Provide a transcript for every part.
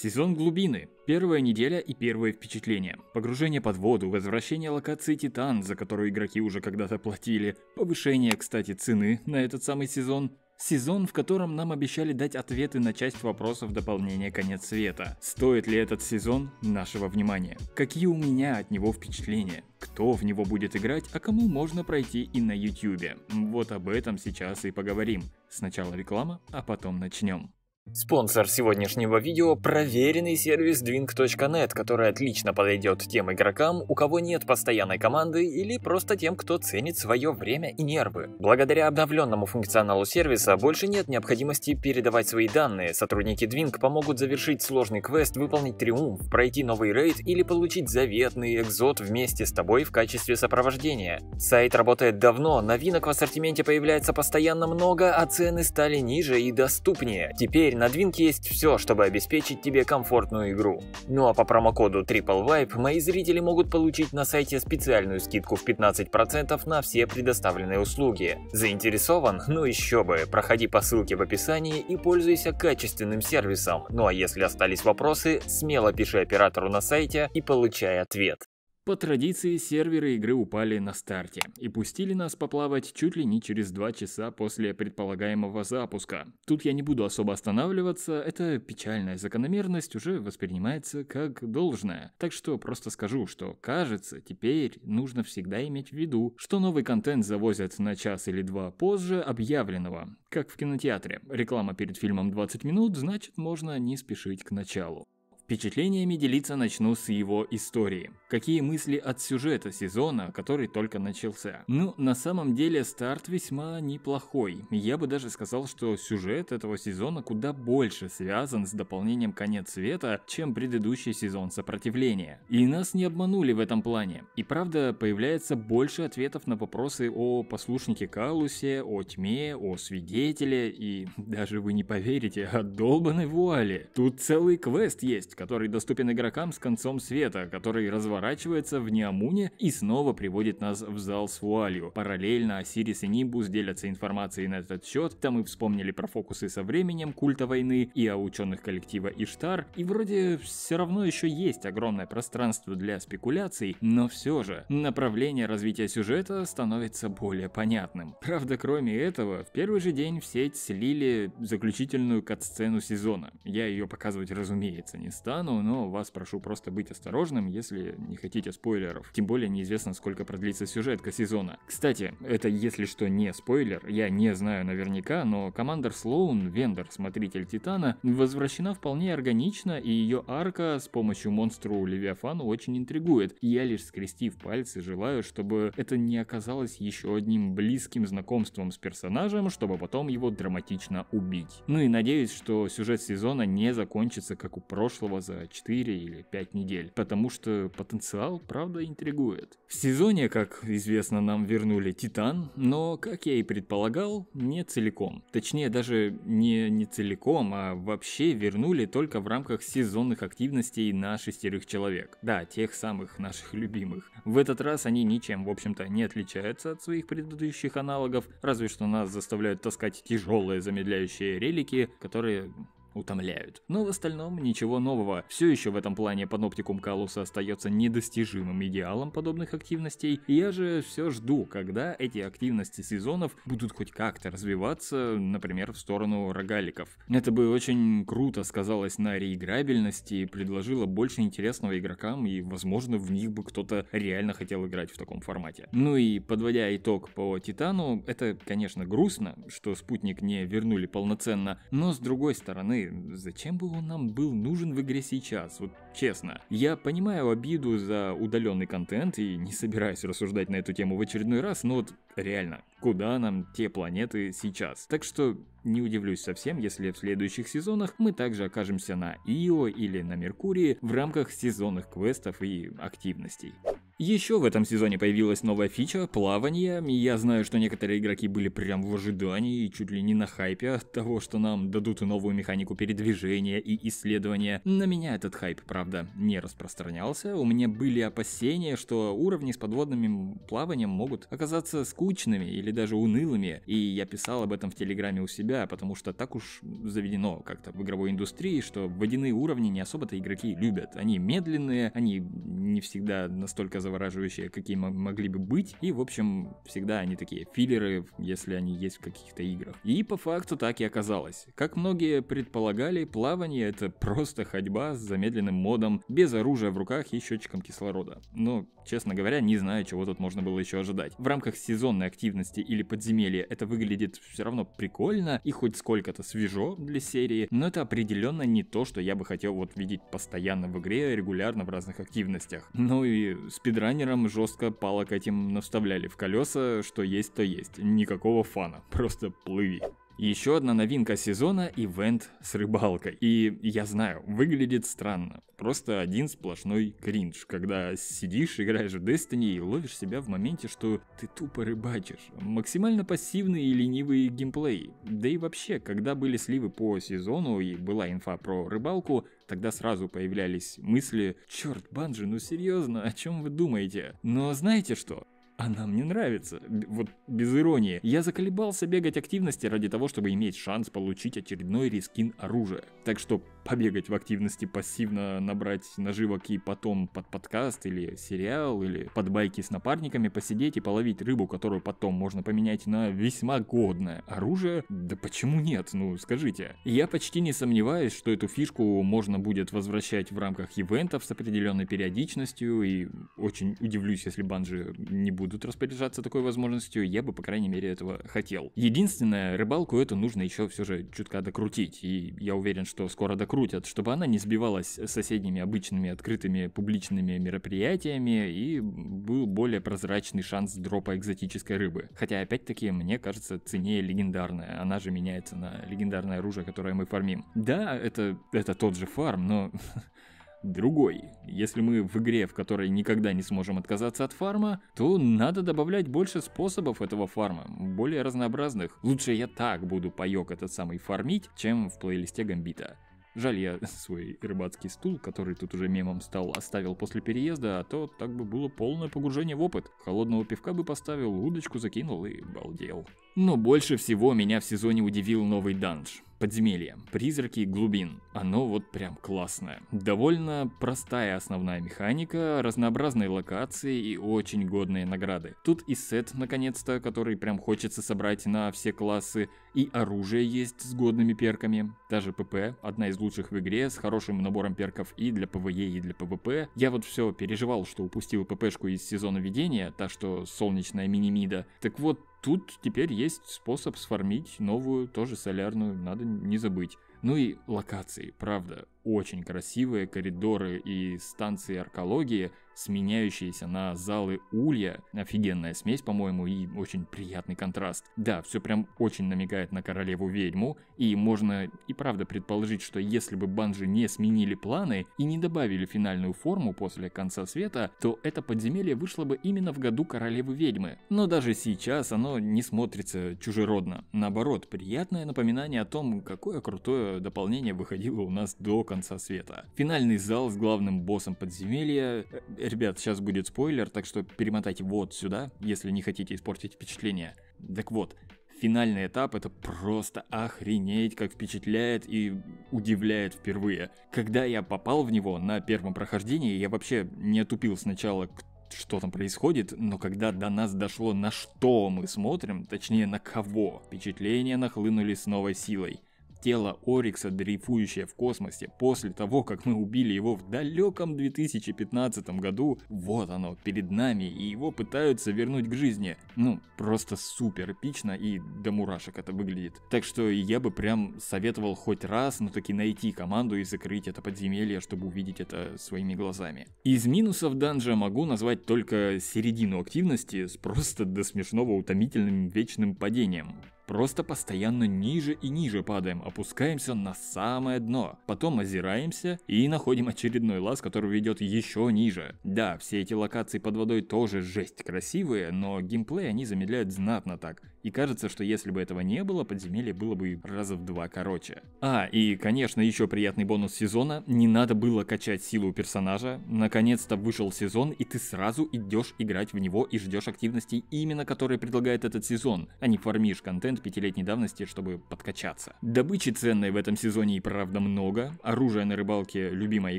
Сезон глубины. Первая неделя и первые впечатления. Погружение под воду, возвращение локации Титан, за которую игроки уже когда-то платили, повышение, кстати, цены на этот самый сезон. Сезон, в котором нам обещали дать ответы на часть вопросов дополнения «Конец света». Стоит ли этот сезон нашего внимания? Какие у меня от него впечатления? Кто в него будет играть, а кому можно пройти и на YouTube? Вот об этом сейчас и поговорим. Сначала реклама, а потом начнем. Спонсор сегодняшнего видео – проверенный сервис Dwing.net, который отлично подойдет тем игрокам, у кого нет постоянной команды или просто тем, кто ценит свое время и нервы. Благодаря обновленному функционалу сервиса больше нет необходимости передавать свои данные, сотрудники Dwing помогут завершить сложный квест, выполнить триумф, пройти новый рейд или получить заветный экзот вместе с тобой в качестве сопровождения. Сайт работает давно, новинок в ассортименте появляется постоянно много, а цены стали ниже и доступнее. Теперь на Двинке есть все, чтобы обеспечить тебе комфортную игру. Ну а по промокоду TripleVibe мои зрители могут получить на сайте специальную скидку в 15% на все предоставленные услуги. Заинтересован? Ну еще бы, проходи по ссылке в описании и пользуйся качественным сервисом. Ну а если остались вопросы, смело пиши оператору на сайте и получай ответ. По традиции, серверы игры упали на старте и пустили нас поплавать чуть ли не через 2 часа после предполагаемого запуска. Тут я не буду особо останавливаться, эта печальная закономерность уже воспринимается как должное. Так что просто скажу, что кажется, теперь нужно всегда иметь в виду, что новый контент завозят на час или два позже объявленного. Как в кинотеатре, реклама перед фильмом 20 минут, значит можно не спешить к началу. Впечатлениями делиться начну с его истории. Какие мысли от сюжета сезона, который только начался? Ну, на самом деле старт весьма неплохой. Я бы даже сказал, что сюжет этого сезона куда больше связан с дополнением «Конец света», чем предыдущий сезон Сопротивление. И нас не обманули в этом плане. И правда, появляется больше ответов на вопросы о послушнике Калусе, о тьме, о свидетеле и даже вы не поверите, о долбанной вуале. Тут целый квест есть, который доступен игрокам с концом света, который разворачивается в Неамуне и снова приводит нас в зал с вуалью. Параллельно Осирис и Нимбус делятся информацией на этот счет, там мы вспомнили про фокусы со временем, культа войны и о ученых коллектива Иштар, и вроде все равно еще есть огромное пространство для спекуляций, но все же направление развития сюжета становится более понятным. Правда, кроме этого, в первый же день в сеть слили заключительную кат-сцену сезона. Я ее показывать, разумеется, не стал стану, но вас прошу просто быть осторожным, если не хотите спойлеров. Тем более неизвестно, сколько продлится сюжетка сезона. Кстати, это если что не спойлер, я не знаю наверняка, но Командер Слоун, Вендор, Смотритель Титана, возвращена вполне органично, и ее арка с помощью монстру Левиафану очень интригует. Я лишь скрестив пальцы желаю, чтобы это не оказалось еще одним близким знакомством с персонажем, чтобы потом его драматично убить. Ну и надеюсь, что сюжет сезона не закончится как у прошлого за 4 или 5 недель, потому что потенциал, правда, интригует. В сезоне, как известно, нам вернули Титан, но, как я и предполагал, не целиком. Точнее, даже не, не целиком, а вообще вернули только в рамках сезонных активностей на шестерых человек. Да, тех самых наших любимых. В этот раз они ничем, в общем-то, не отличаются от своих предыдущих аналогов, разве что нас заставляют таскать тяжелые замедляющие релики, которые утомляют. Но в остальном ничего нового. Все еще в этом плане паноптикум Калуса остается недостижимым идеалом подобных активностей. Я же все жду, когда эти активности сезонов будут хоть как-то развиваться, например, в сторону рогаликов. Это бы очень круто сказалось на реиграбельности, предложило больше интересного игрокам и, возможно, в них бы кто-то реально хотел играть в таком формате. Ну и подводя итог по Титану, это, конечно, грустно, что спутник не вернули полноценно, но с другой стороны, зачем бы он нам был нужен в игре сейчас, вот честно. Я понимаю обиду за удаленный контент и не собираюсь рассуждать на эту тему в очередной раз, но вот реально, куда нам те планеты сейчас? Так что не удивлюсь совсем, если в следующих сезонах мы также окажемся на Ио или на Меркурии в рамках сезонных квестов и активностей. Еще в этом сезоне появилась новая фича – плавание. Я знаю, что некоторые игроки были прям в ожидании и чуть ли не на хайпе от того, что нам дадут новую механику передвижения и исследования. На меня этот хайп, правда, не распространялся. У меня были опасения, что уровни с подводным плаванием могут оказаться скучными или даже унылыми. И я писал об этом в Телеграме у себя, потому что так уж заведено как-то в игровой индустрии, что водяные уровни не особо-то игроки любят. Они медленные, они не всегда настолько завораживающие, какие могли бы быть. И, в общем, всегда они такие филлеры, если они есть в каких-то играх. И по факту так и оказалось. Как многие предполагали, плавание — это просто ходьба с замедленным модом, без оружия в руках и счетчиком кислорода. Но Честно говоря, не знаю, чего тут можно было еще ожидать. В рамках сезонной активности или подземелья это выглядит все равно прикольно и хоть сколько-то свежо для серии, но это определенно не то, что я бы хотел вот видеть постоянно в игре, регулярно в разных активностях. Ну и спидранерам жестко палок этим наставляли в колеса, что есть, то есть. Никакого фана, просто плыви. Еще одна новинка сезона – ивент с рыбалкой. И я знаю, выглядит странно. Просто один сплошной кринж, когда сидишь, играешь в Destiny и ловишь себя в моменте, что ты тупо рыбачишь. Максимально пассивный и ленивый геймплей. Да и вообще, когда были сливы по сезону и была инфа про рыбалку, тогда сразу появлялись мысли «Черт, Банжи, ну серьезно, о чем вы думаете?» Но знаете что? Она мне нравится. Вот без иронии. Я заколебался бегать активности ради того, чтобы иметь шанс получить очередной рискин оружия. Так что побегать в активности, пассивно набрать наживок и потом под подкаст или сериал, или под байки с напарниками посидеть и половить рыбу, которую потом можно поменять на весьма годное оружие? Да почему нет, ну скажите. Я почти не сомневаюсь, что эту фишку можно будет возвращать в рамках ивентов с определенной периодичностью, и очень удивлюсь, если банжи не будут распоряжаться такой возможностью, я бы, по крайней мере, этого хотел. Единственное, рыбалку эту нужно еще все же чутка докрутить, и я уверен, что скоро докрутим крутят, чтобы она не сбивалась с соседними обычными открытыми публичными мероприятиями и был более прозрачный шанс дропа экзотической рыбы. Хотя, опять-таки, мне кажется, ценнее легендарная. Она же меняется на легендарное оружие, которое мы фармим. Да, это, это тот же фарм, но другой. Если мы в игре, в которой никогда не сможем отказаться от фарма, то надо добавлять больше способов этого фарма, более разнообразных. Лучше я так буду паёк этот самый фармить, чем в плейлисте Гамбита. Жаль, я свой рыбацкий стул, который тут уже мемом стал, оставил после переезда, а то так бы было полное погружение в опыт. Холодного пивка бы поставил, удочку закинул и балдел. Но больше всего меня в сезоне удивил новый данж подземелье, призраки глубин. Оно вот прям классное. Довольно простая основная механика, разнообразные локации и очень годные награды. Тут и сет, наконец-то, который прям хочется собрать на все классы, и оружие есть с годными перками. Даже ПП, одна из лучших в игре, с хорошим набором перков и для ПВЕ, и для ПВП. Я вот все переживал, что упустил ППшку из сезона ведения, та, что солнечная мини-мида. Так вот, Тут теперь есть способ сформить новую, тоже солярную, надо не забыть. Ну и локации, правда, очень красивые коридоры и станции аркологии – сменяющиеся на залы улья. Офигенная смесь, по-моему, и очень приятный контраст. Да, все прям очень намекает на королеву-ведьму, и можно и правда предположить, что если бы банжи не сменили планы и не добавили финальную форму после конца света, то это подземелье вышло бы именно в году королевы-ведьмы. Но даже сейчас оно не смотрится чужеродно. Наоборот, приятное напоминание о том, какое крутое дополнение выходило у нас до конца света. Финальный зал с главным боссом подземелья — Ребят, сейчас будет спойлер, так что перемотайте вот сюда, если не хотите испортить впечатление. Так вот, финальный этап это просто охренеть, как впечатляет и удивляет впервые. Когда я попал в него на первом прохождении, я вообще не отупил сначала, что там происходит, но когда до нас дошло, на что мы смотрим, точнее на кого, впечатления нахлынули с новой силой. Тело Орикса, дрейфующее в космосе после того, как мы убили его в далеком 2015 году, вот оно, перед нами, и его пытаются вернуть к жизни. Ну, просто супер эпично и до мурашек это выглядит. Так что я бы прям советовал хоть раз, но таки найти команду и закрыть это подземелье, чтобы увидеть это своими глазами. Из минусов данжа могу назвать только середину активности с просто до смешного утомительным вечным падением. Просто постоянно ниже и ниже падаем, опускаемся на самое дно. Потом озираемся и находим очередной лаз, который ведет еще ниже. Да, все эти локации под водой тоже жесть красивые, но геймплей они замедляют знатно так. И кажется, что если бы этого не было, подземелье было бы раза в два короче. А, и, конечно, еще приятный бонус сезона. Не надо было качать силу персонажа. Наконец-то вышел сезон, и ты сразу идешь играть в него и ждешь активностей именно, которые предлагает этот сезон, а не фармишь контент пятилетней давности, чтобы подкачаться. Добычи ценной в этом сезоне и правда много. Оружие на рыбалке любимое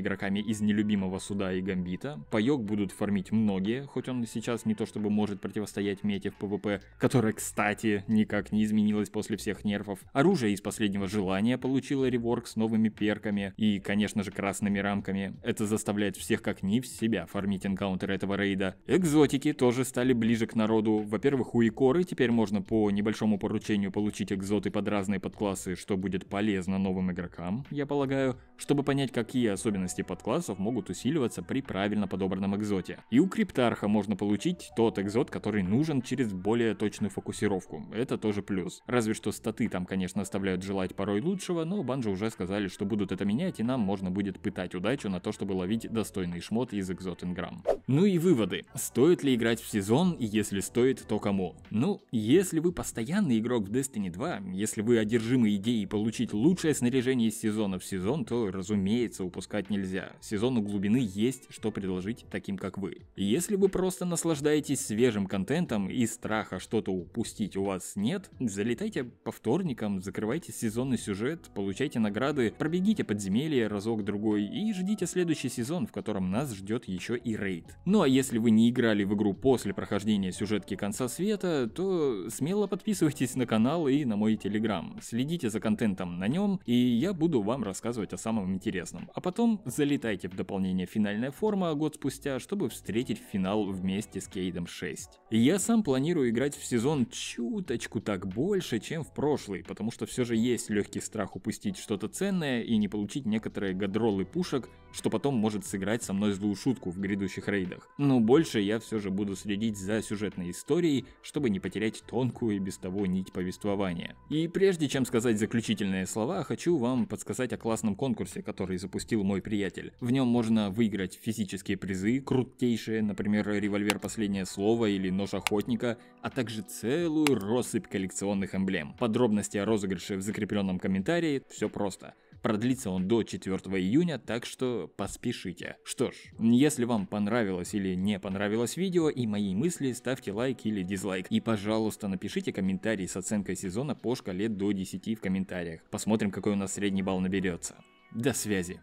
игроками из нелюбимого суда и гамбита. Паёк будут фармить многие, хоть он сейчас не то чтобы может противостоять мете в ПВП, которая, кстати, кстати, никак не изменилось после всех нервов. Оружие из последнего желания получило реворк с новыми перками и, конечно же, красными рамками. Это заставляет всех как ни в себя фармить энкаунтер этого рейда. Экзотики тоже стали ближе к народу. Во-первых, у Икоры теперь можно по небольшому поручению получить экзоты под разные подклассы, что будет полезно новым игрокам, я полагаю, чтобы понять, какие особенности подклассов могут усиливаться при правильно подобранном экзоте. И у Криптарха можно получить тот экзот, который нужен через более точную фокусировку блокировку. Это тоже плюс. Разве что статы там, конечно, оставляют желать порой лучшего, но банжи уже сказали, что будут это менять, и нам можно будет пытать удачу на то, чтобы ловить достойный шмот из экзотинграмм. Ну и выводы. Стоит ли играть в сезон, и если стоит, то кому? Ну, если вы постоянный игрок в Destiny 2, если вы одержимы идеей получить лучшее снаряжение из сезона в сезон, то, разумеется, упускать нельзя. Сезону глубины есть что предложить таким, как вы. Если вы просто наслаждаетесь свежим контентом и страха что-то упустить сходить у вас нет, залетайте по вторникам, закрывайте сезонный сюжет, получайте награды, пробегите подземелье разок-другой и ждите следующий сезон, в котором нас ждет еще и рейд. Ну а если вы не играли в игру после прохождения сюжетки конца света, то смело подписывайтесь на канал и на мой телеграм, следите за контентом на нем и я буду вам рассказывать о самом интересном. А потом залетайте в дополнение «Финальная форма» год спустя, чтобы встретить финал вместе с Кейдом 6. Я сам планирую играть в сезон чуть чуточку так больше, чем в прошлый, потому что все же есть легкий страх упустить что-то ценное и не получить некоторые гадролы пушек что потом может сыграть со мной злую шутку в грядущих рейдах. Но больше я все же буду следить за сюжетной историей, чтобы не потерять тонкую и без того нить повествования. И прежде чем сказать заключительные слова, хочу вам подсказать о классном конкурсе, который запустил мой приятель. В нем можно выиграть физические призы, крутейшие, например, револьвер «Последнее слово» или «Нож охотника», а также целую россыпь коллекционных эмблем. Подробности о розыгрыше в закрепленном комментарии, все просто. Продлится он до 4 июня, так что поспешите. Что ж, если вам понравилось или не понравилось видео и мои мысли, ставьте лайк или дизлайк. И, пожалуйста, напишите комментарий с оценкой сезона по шкале до 10 в комментариях. Посмотрим, какой у нас средний балл наберется. До связи.